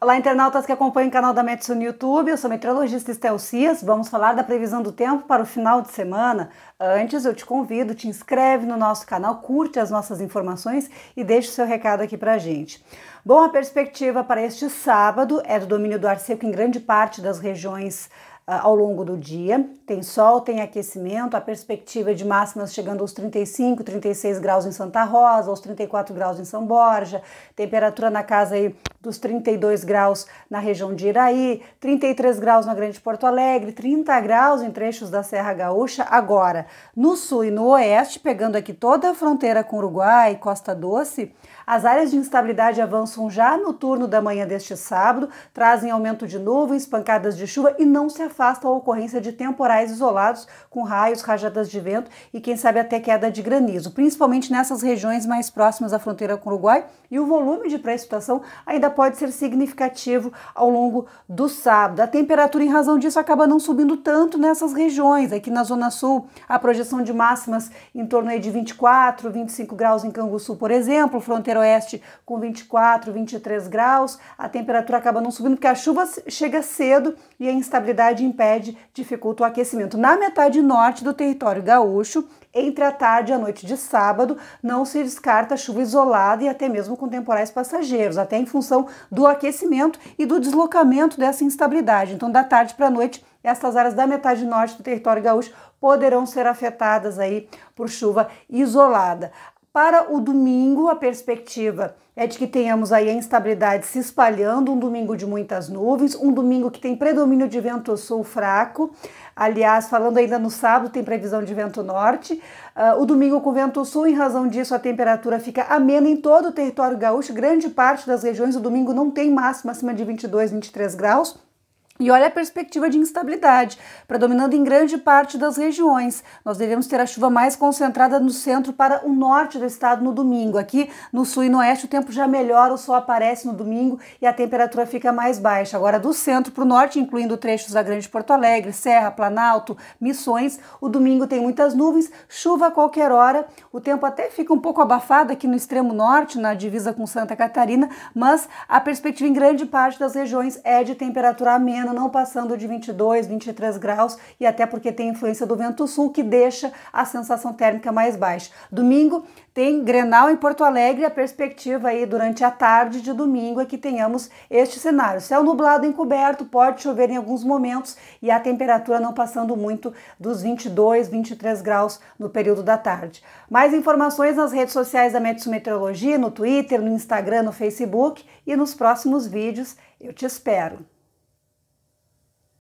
Olá, internautas que acompanham o canal da Metsu no YouTube. Eu sou meteorologista Estel Cias. Vamos falar da previsão do tempo para o final de semana. Antes, eu te convido, te inscreve no nosso canal, curte as nossas informações e deixa o seu recado aqui para a gente. Bom, a perspectiva para este sábado é do domínio do ar seco em grande parte das regiões ah, ao longo do dia. Tem sol, tem aquecimento, a perspectiva é de máximas chegando aos 35, 36 graus em Santa Rosa, aos 34 graus em São Borja, temperatura na casa aí dos 32 graus na região de Iraí, 33 graus na Grande Porto Alegre, 30 graus em trechos da Serra Gaúcha. Agora, no sul e no oeste, pegando aqui toda a fronteira com Uruguai e Costa Doce, as áreas de instabilidade avançam já no turno da manhã deste sábado, trazem aumento de nuvens, pancadas de chuva e não se afasta a ocorrência de temporais isolados com raios, rajadas de vento e quem sabe até queda de granizo, principalmente nessas regiões mais próximas à fronteira com o Uruguai, e o volume de precipitação ainda pode ser significativo ao longo do sábado. A temperatura, em razão disso, acaba não subindo tanto nessas regiões. Aqui na Zona Sul, a projeção de máximas em torno de 24, 25 graus em Canguçu, por exemplo, fronteira oeste com 24, 23 graus. A temperatura acaba não subindo porque a chuva chega cedo e a instabilidade impede, dificulta o aquecimento. Na metade norte do território gaúcho, entre a tarde e a noite de sábado, não se descarta chuva isolada e até mesmo com temporais passageiros, até em função do aquecimento e do deslocamento dessa instabilidade. Então, da tarde para a noite, essas áreas da metade norte do território gaúcho poderão ser afetadas aí por chuva isolada. Para o domingo, a perspectiva é de que tenhamos aí a instabilidade se espalhando, um domingo de muitas nuvens, um domingo que tem predomínio de vento sul fraco. Aliás, falando ainda no sábado, tem previsão de vento norte. Uh, o domingo com vento sul, em razão disso, a temperatura fica amena em todo o território gaúcho. Grande parte das regiões, o domingo não tem máxima acima de 22, 23 graus. E olha a perspectiva de instabilidade, predominando em grande parte das regiões. Nós devemos ter a chuva mais concentrada no centro para o norte do estado no domingo. Aqui no sul e no oeste o tempo já melhora, o sol aparece no domingo e a temperatura fica mais baixa. Agora do centro para o norte, incluindo trechos da Grande Porto Alegre, Serra, Planalto, Missões, o domingo tem muitas nuvens, chuva a qualquer hora. O tempo até fica um pouco abafado aqui no extremo norte, na divisa com Santa Catarina, mas a perspectiva em grande parte das regiões é de temperatura amena não passando de 22, 23 graus e até porque tem influência do vento sul que deixa a sensação térmica mais baixa. Domingo tem Grenal em Porto Alegre, a perspectiva aí durante a tarde de domingo é que tenhamos este cenário. Céu nublado encoberto, pode chover em alguns momentos e a temperatura não passando muito dos 22, 23 graus no período da tarde. Mais informações nas redes sociais da Metsu Meteorologia, no Twitter, no Instagram, no Facebook e nos próximos vídeos eu te espero.